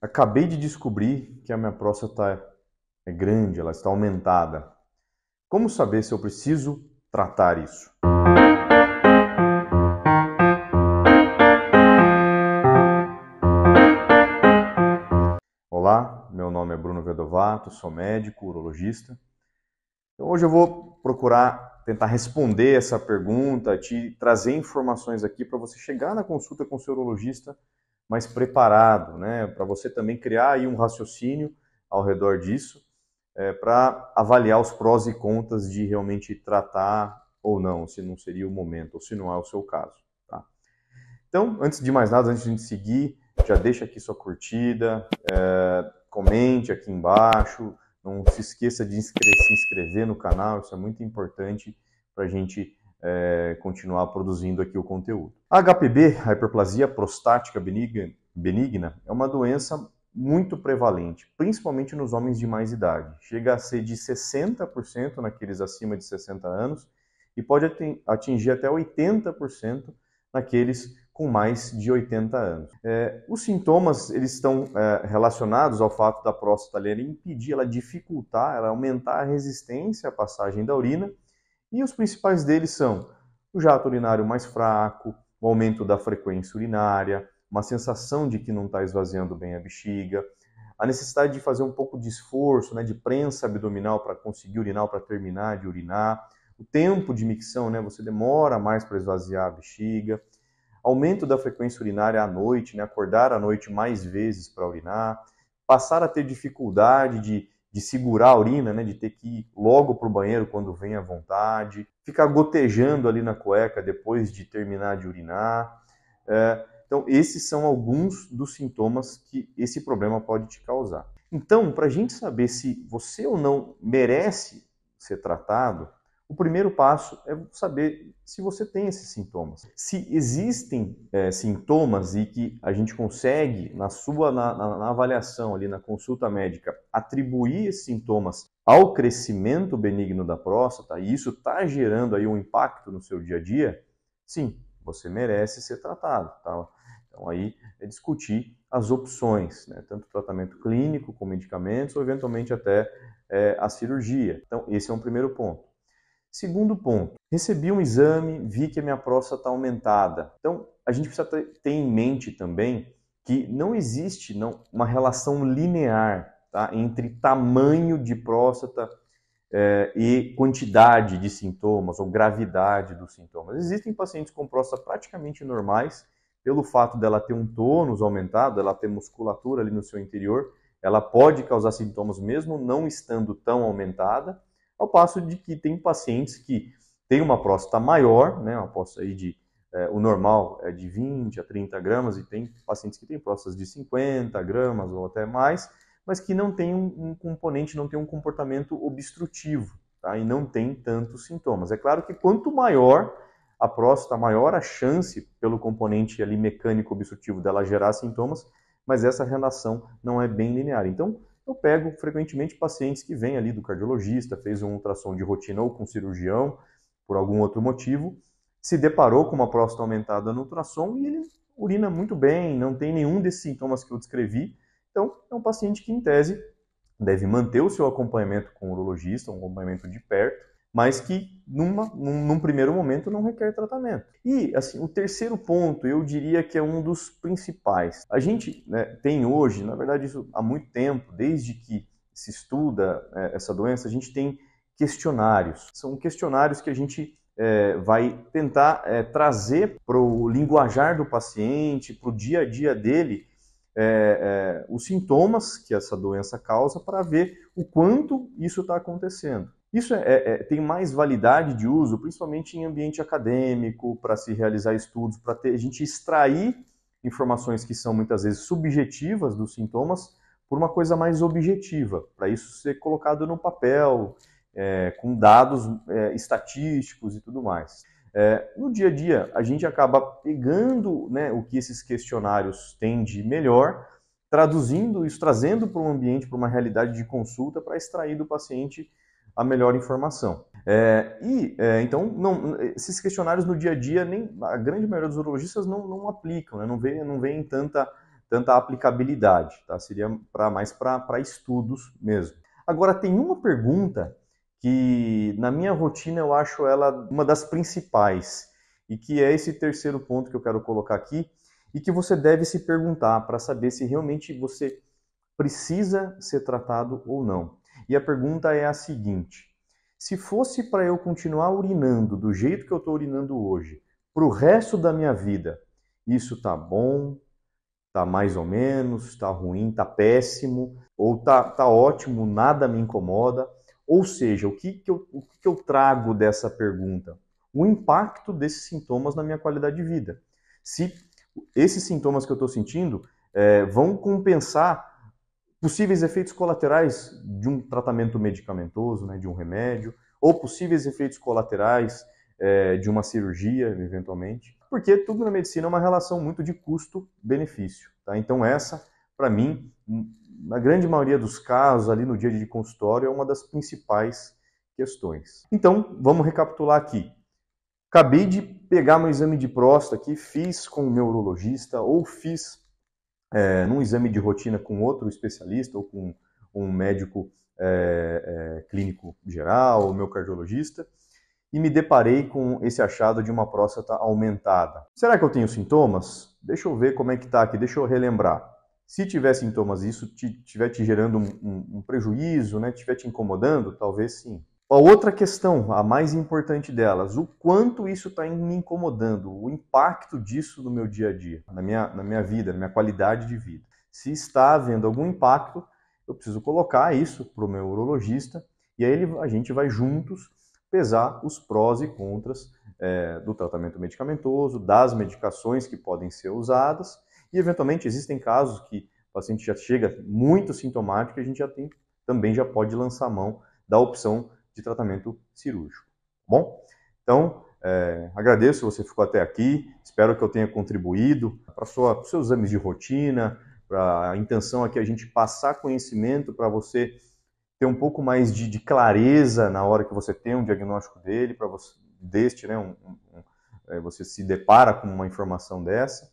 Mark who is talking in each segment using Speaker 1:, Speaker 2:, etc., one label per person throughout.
Speaker 1: Acabei de descobrir que a minha próstata tá, é grande, ela está aumentada. Como saber se eu preciso tratar isso? Olá, meu nome é Bruno Vedovato, sou médico, urologista. Então, hoje eu vou procurar tentar responder essa pergunta, te trazer informações aqui para você chegar na consulta com o seu urologista mais preparado, né? Para você também criar aí um raciocínio ao redor disso, é, para avaliar os prós e contras de realmente tratar ou não, se não seria o momento, ou se não é o seu caso. Tá? Então, antes de mais nada, antes de a gente seguir, já deixa aqui sua curtida, é, comente aqui embaixo, não se esqueça de se inscrever no canal, isso é muito importante para a gente é, continuar produzindo aqui o conteúdo. A HPB, a hiperplasia prostática benigna, é uma doença muito prevalente, principalmente nos homens de mais idade. Chega a ser de 60% naqueles acima de 60 anos e pode atingir até 80% naqueles com mais de 80 anos. É, os sintomas eles estão é, relacionados ao fato da próstata impedir, ela dificultar, ela aumentar a resistência à passagem da urina e os principais deles são o jato urinário mais fraco, o aumento da frequência urinária, uma sensação de que não está esvaziando bem a bexiga, a necessidade de fazer um pouco de esforço, né, de prensa abdominal para conseguir urinar, para terminar de urinar, o tempo de micção, né, você demora mais para esvaziar a bexiga, aumento da frequência urinária à noite, né, acordar à noite mais vezes para urinar, passar a ter dificuldade de de segurar a urina, né, de ter que ir logo para o banheiro quando vem à vontade, ficar gotejando ali na cueca depois de terminar de urinar. É, então, esses são alguns dos sintomas que esse problema pode te causar. Então, para a gente saber se você ou não merece ser tratado, o primeiro passo é saber se você tem esses sintomas. Se existem é, sintomas e que a gente consegue, na sua na, na, na avaliação ali, na consulta médica, atribuir esses sintomas ao crescimento benigno da próstata, e isso está gerando aí um impacto no seu dia a dia, sim, você merece ser tratado. Tá? Então aí é discutir as opções, né? tanto tratamento clínico com medicamentos ou eventualmente até é, a cirurgia. Então esse é um primeiro ponto. Segundo ponto, recebi um exame, vi que a minha próstata está aumentada. Então, a gente precisa ter em mente também que não existe não, uma relação linear tá, entre tamanho de próstata eh, e quantidade de sintomas ou gravidade dos sintomas. Existem pacientes com próstata praticamente normais, pelo fato dela ter um tônus aumentado, ela ter musculatura ali no seu interior, ela pode causar sintomas mesmo não estando tão aumentada. Ao passo de que tem pacientes que têm uma próstata maior, né, uma próstata aí de, é, o normal é de 20 a 30 gramas, e tem pacientes que têm próstatas de 50 gramas ou até mais, mas que não tem um, um componente, não tem um comportamento obstrutivo, tá? e não tem tantos sintomas. É claro que quanto maior a próstata, maior a chance pelo componente ali mecânico obstrutivo dela gerar sintomas, mas essa relação não é bem linear. Então, eu pego frequentemente pacientes que vêm ali do cardiologista, fez um ultrassom de rotina ou com cirurgião, por algum outro motivo, se deparou com uma próstata aumentada no ultrassom e ele urina muito bem, não tem nenhum desses sintomas que eu descrevi. Então, é um paciente que, em tese, deve manter o seu acompanhamento com o urologista, um acompanhamento de perto, mas que numa, num, num, primeiro momento não requer tratamento. E assim, o terceiro ponto, eu diria que é um dos principais. A gente né, tem hoje, na verdade, isso há muito tempo, desde que se estuda é, essa doença, a gente tem questionários. São questionários que a gente é, vai tentar é, trazer para o linguajar do paciente, para o dia a dia dele, é, é, os sintomas que essa doença causa para ver o quanto isso está acontecendo. Isso é, é, é, tem mais validade de uso, principalmente em ambiente acadêmico, para se realizar estudos, para a gente extrair informações que são muitas vezes subjetivas dos sintomas por uma coisa mais objetiva, para isso ser colocado no papel, é, com dados é, estatísticos e tudo mais. É, no dia a dia, a gente acaba pegando né, o que esses questionários têm de melhor, traduzindo isso, trazendo para um ambiente, para uma realidade de consulta, para extrair do paciente a melhor informação. É, e é, então não, esses questionários no dia a dia nem a grande maioria dos urologistas não, não aplicam, né? não vê não vem tanta tanta aplicabilidade, tá? Seria para mais para estudos mesmo. Agora tem uma pergunta que na minha rotina eu acho ela uma das principais e que é esse terceiro ponto que eu quero colocar aqui e que você deve se perguntar para saber se realmente você precisa ser tratado ou não. E a pergunta é a seguinte: se fosse para eu continuar urinando do jeito que eu estou urinando hoje, para o resto da minha vida, isso tá bom, tá mais ou menos, tá ruim, tá péssimo, ou tá, tá ótimo, nada me incomoda. Ou seja, o que, que, eu, o que, que eu trago dessa pergunta? O impacto desses sintomas na minha qualidade de vida. Se esses sintomas que eu estou sentindo é, vão compensar possíveis efeitos colaterais de um tratamento medicamentoso, né, de um remédio, ou possíveis efeitos colaterais é, de uma cirurgia, eventualmente, porque tudo na medicina é uma relação muito de custo-benefício. Tá? Então, essa, para mim, hum, na grande maioria dos casos, ali no dia de consultório, é uma das principais questões. Então, vamos recapitular aqui. Acabei de pegar meu exame de próstata aqui, fiz com o meu urologista ou fiz é, num exame de rotina com outro especialista ou com um médico é, é, clínico geral ou meu cardiologista e me deparei com esse achado de uma próstata aumentada. Será que eu tenho sintomas? Deixa eu ver como é que está aqui, deixa eu relembrar. Se tiver sintomas, isso estiver te, te gerando um, um, um, prejuízo, né, estiver te incomodando, talvez sim. A outra questão, a mais importante delas, o quanto isso está me incomodando, o impacto disso no meu dia a dia, na minha, na minha vida, na minha qualidade de vida. Se está havendo algum impacto, eu preciso colocar isso para o meu urologista e aí ele, a gente vai juntos pesar os prós e contras é, do tratamento medicamentoso, das medicações que podem ser usadas e, eventualmente, existem casos que o paciente já chega muito sintomático e a gente já tem, também já pode lançar mão da opção de tratamento cirúrgico. Tá bom, então é, agradeço você ficou até aqui, espero que eu tenha contribuído para os seus exames de rotina, para a intenção aqui é a gente passar conhecimento para você ter um pouco mais de, de, clareza na hora que você tem um diagnóstico dele, para você deste, né, um, um, é, você se depara com uma informação dessa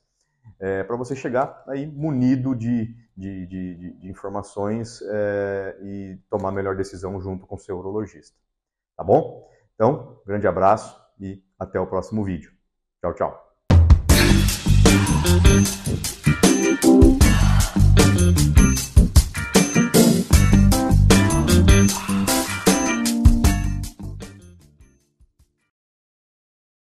Speaker 1: é, para você chegar aí munido de, de, de, de informações é, e tomar a melhor decisão junto com o seu urologista. Tá bom? Então, grande abraço e até o próximo vídeo. Tchau, tchau.